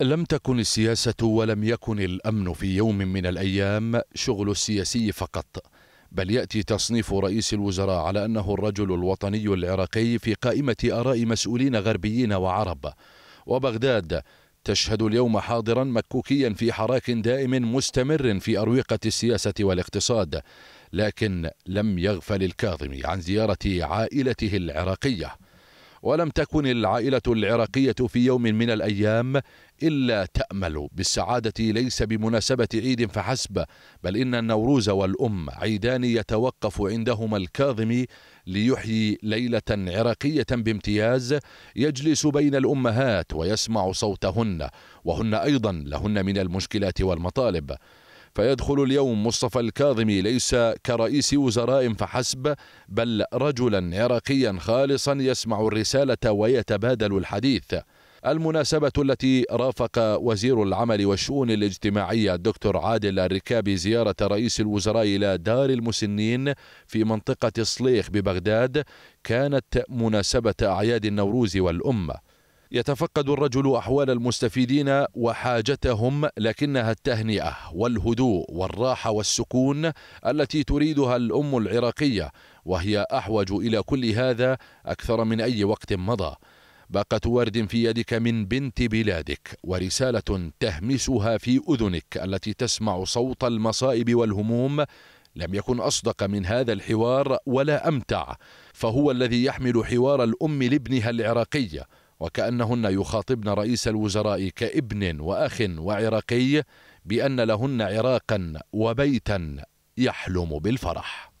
لم تكن السياسة ولم يكن الأمن في يوم من الأيام شغل السياسي فقط بل يأتي تصنيف رئيس الوزراء على أنه الرجل الوطني العراقي في قائمة آراء مسؤولين غربيين وعرب وبغداد تشهد اليوم حاضرا مكوكيا في حراك دائم مستمر في أروقة السياسة والاقتصاد لكن لم يغفل الكاظمي عن زيارة عائلته العراقية ولم تكن العائلة العراقية في يوم من الأيام إلا تأمل بالسعادة ليس بمناسبة عيد فحسب بل إن النوروز والأم عيدان يتوقف عندهما الكاظم ليحيي ليلة عراقية بامتياز يجلس بين الأمهات ويسمع صوتهن وهن أيضا لهن من المشكلات والمطالب فيدخل اليوم مصطفى الكاظمي ليس كرئيس وزراء فحسب بل رجلا عراقيا خالصا يسمع الرسالة ويتبادل الحديث المناسبة التي رافق وزير العمل والشؤون الاجتماعية الدكتور عادل الركابي زيارة رئيس الوزراء إلى دار المسنين في منطقة صليخ ببغداد كانت مناسبة أعياد النوروز والأمة يتفقد الرجل احوال المستفيدين وحاجتهم لكنها التهنئه والهدوء والراحه والسكون التي تريدها الام العراقيه وهي احوج الى كل هذا اكثر من اي وقت مضى باقه ورد في يدك من بنت بلادك ورساله تهمسها في اذنك التي تسمع صوت المصائب والهموم لم يكن اصدق من هذا الحوار ولا امتع فهو الذي يحمل حوار الام لابنها العراقيه وكأنهن يخاطبن رئيس الوزراء كابن وأخ وعراقي بأن لهن عراقا وبيتا يحلم بالفرح